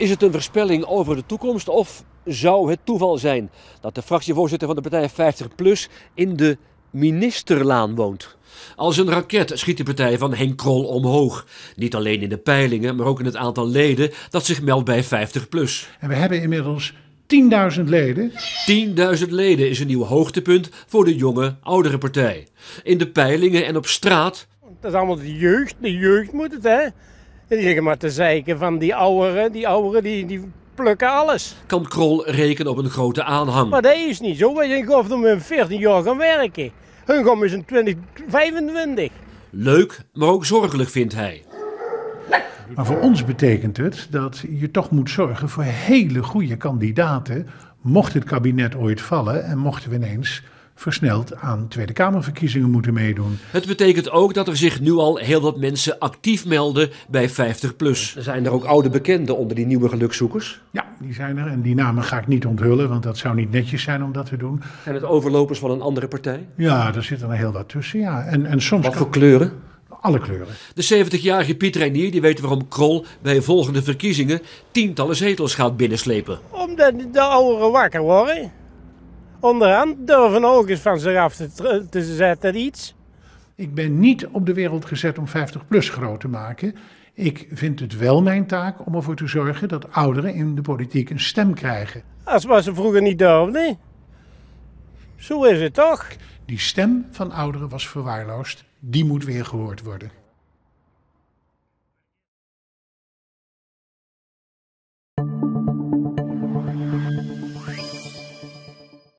Is het een voorspelling over de toekomst of zou het toeval zijn dat de fractievoorzitter van de partij 50PLUS in de ministerlaan woont? Als een raket schiet de partij van Henk Krol omhoog. Niet alleen in de peilingen, maar ook in het aantal leden dat zich meldt bij 50 En we hebben inmiddels 10.000 leden. 10.000 leden is een nieuw hoogtepunt voor de jonge, oudere partij. In de peilingen en op straat... Dat is allemaal de jeugd, de jeugd moet het, hè? En die zeggen maar te zeiken van die ouderen, die ouderen die, die plukken alles. Kan Krol rekenen op een grote aanhang? Maar dat is niet zo. Wij zijn om hun 14 jaar gaan werken. Hun gaan is een 20, 25. Leuk, maar ook zorgelijk vindt hij. Maar voor ons betekent het dat je toch moet zorgen voor hele goede kandidaten. Mocht het kabinet ooit vallen en mochten we ineens versneld aan Tweede Kamerverkiezingen moeten meedoen. Het betekent ook dat er zich nu al heel wat mensen actief melden bij 50PLUS. Zijn er ook oude bekenden onder die nieuwe gelukszoekers? Ja, die zijn er en die namen ga ik niet onthullen, want dat zou niet netjes zijn om dat te doen. En het overlopers van een andere partij? Ja, daar zitten er heel wat tussen, ja. En, en soms wat voor kleuren? alle kleuren. De 70-jarige Piet Reinier die weet waarom Krol bij volgende verkiezingen tientallen zetels gaat binnenslepen. Omdat de ouderen wakker worden onderhand durven ook eens van zich af te, eh, te zetten iets. Ik ben niet op de wereld gezet om 50-plus groot te maken. Ik vind het wel mijn taak om ervoor te zorgen dat ouderen in de politiek een stem krijgen. Als was ze vroeger niet durfden. Zo is het toch? Die stem van ouderen was verwaarloosd. Die moet weer gehoord worden.